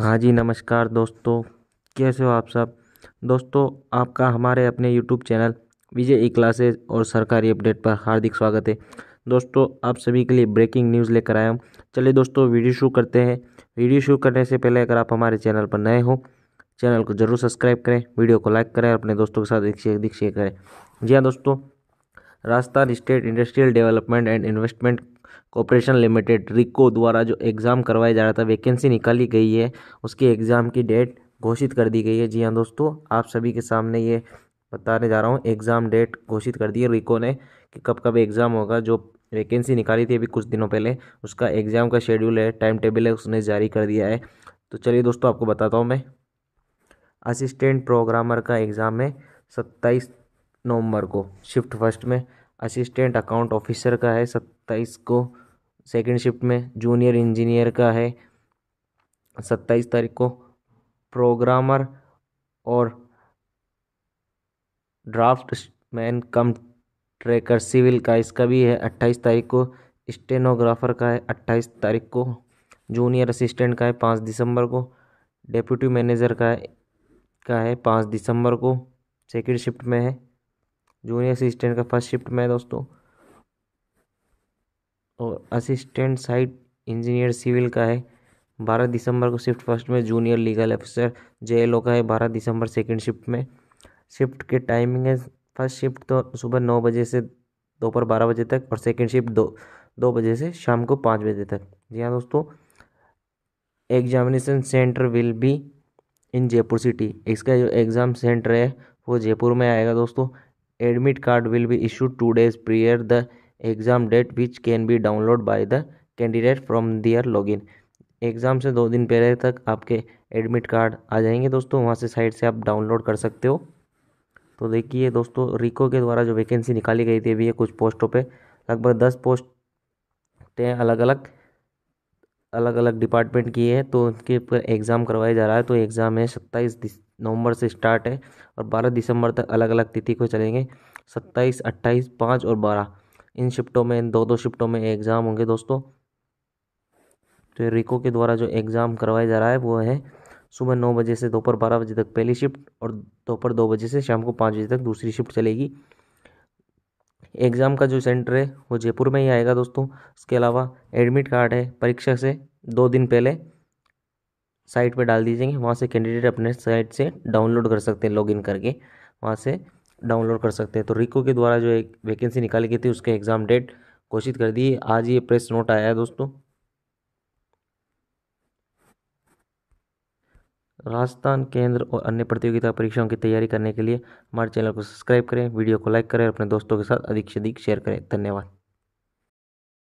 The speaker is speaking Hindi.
हाँ जी नमस्कार दोस्तों कैसे हो आप सब दोस्तों आपका हमारे अपने YouTube channel Vijay E classes और सरकारी अपडेट पर हार्दिक स्वागत है दोस्तों आप सभी के लिए ब्रेकिंग न्यूज़ लेकर आया हूँ चलिए दोस्तों वीडियो शुरू करते हैं वीडियो शुरू करने से पहले अगर आप हमारे चैनल पर नए हो चैनल को ज़रूर सब्सक्राइब करें वीडियो को लाइक करें और अपने दोस्तों के साथ एक शेयर करें जी हाँ दोस्तों Rajasthan state industrial development and investment corporation limited RIICO द्वारा जो एग्ज़ाम करवाया जा रहा था वैकेंसी निकाली गई है उसके एग्ज़ाम की डेट घोषित कर दी गई है जी हाँ दोस्तों आप सभी के सामने ये बताने जा रहा हूँ एग्ज़ाम डेट घोषित कर दी है रिको ने कि कब कब एग्ज़ाम होगा जो वैकेंसी निकाली थी अभी कुछ दिनों पहले उसका एग्ज़ाम का शेड्यूल है टाइम टेबल है उसने जारी कर दिया है तो चलिए दोस्तों आपको बताता हूँ मैं असिस्टेंट प्रोग्रामर का एग्ज़ाम है सत्ताईस नवंबर को शिफ्ट फर्स्ट में असिस्टेंट अकाउंट ऑफिसर का है सत्ताईस को सेकंड शिफ्ट में जूनियर इंजीनियर का है सत्ताईस तारीख को प्रोग्रामर और draft man cum tracer civil का इसका भी है अट्ठाईस तारीख को स्टेनोग्राफर का है अट्ठाईस तारीख को जूनियर असिस्टेंट का है पाँच दिसंबर को डेप्यूटी मैनेजर का है का है पाँच दिसंबर को सेकेंड शिफ्ट में है जूनियर असिस्टेंट का फर्स्ट शिफ्ट में दोस्तों और असिस्टेंट साइट इंजीनियर सिविल का है बारह दिसंबर को शिफ्ट फर्स्ट में जूनियर लीगल अफिसर जे का है बारह दिसंबर सेकेंड शिफ्ट में शिफ्ट के टाइमिंग है फर्स्ट शिफ्ट तो सुबह नौ बजे से दोपहर बारह बजे तक और सेकेंड शिफ्ट दो दो बजे से शाम को पाँच बजे तक जी हाँ दोस्तों examination centre will be in Jaipur city इसका जो एग्ज़ाम सेंटर है वो जयपुर में आएगा दोस्तों admit card will be issue two days prior the exam date which can be download by the candidate from their log in exam से दो दिन पहले तक आपके एडमिट कार्ड आ जाएंगे दोस्तों वहाँ से साइट से आप डाउनलोड कर सकते हो तो देखिए दोस्तों रिको के द्वारा जो वैकेंसी निकाली गई थी अभी ये कुछ पोस्टों पे लगभग दस पोस्टें अलग अलग अलग अलग डिपार्टमेंट की है तो उनके ऊपर एग्ज़ाम करवाया जा रहा है तो एग्ज़ाम है सत्ताईस नवंबर से स्टार्ट है और बारह दिसंबर तक अलग अलग तिथि को चलेंगे सत्ताईस अट्ठाईस पाँच और बारह इन शिफ्टों में दो दो शिफ्टों में एग्ज़ाम होंगे दोस्तों तो रिको के द्वारा जो एग्ज़ाम करवाया जा रहा है वो है सुबह नौ बजे से दोपहर बारह बजे तक पहली शिफ्ट और दोपहर दो बजे से शाम को पाँच बजे तक दूसरी शिफ्ट चलेगी एग्ज़ाम का जो सेंटर है वो जयपुर में ही आएगा दोस्तों इसके अलावा एडमिट कार्ड है परीक्षा से दो दिन पहले साइट पे डाल दीजिए वहाँ से कैंडिडेट अपने साइट से डाउनलोड कर सकते हैं लॉगिन करके वहाँ से डाउनलोड कर सकते हैं तो रिको के द्वारा जो एक वैकेंसी निकाली गई थी उसके एग्ज़ाम डेट घोषित कर दी आज ये प्रेस नोट आया है दोस्तों राजस्थान केंद्र और अन्य प्रतियोगिता परीक्षाओं की तैयारी करने के लिए हमारे चैनल को सब्सक्राइब करें वीडियो को लाइक करें और अपने दोस्तों के साथ अधिक से अधिक शेयर करें धन्यवाद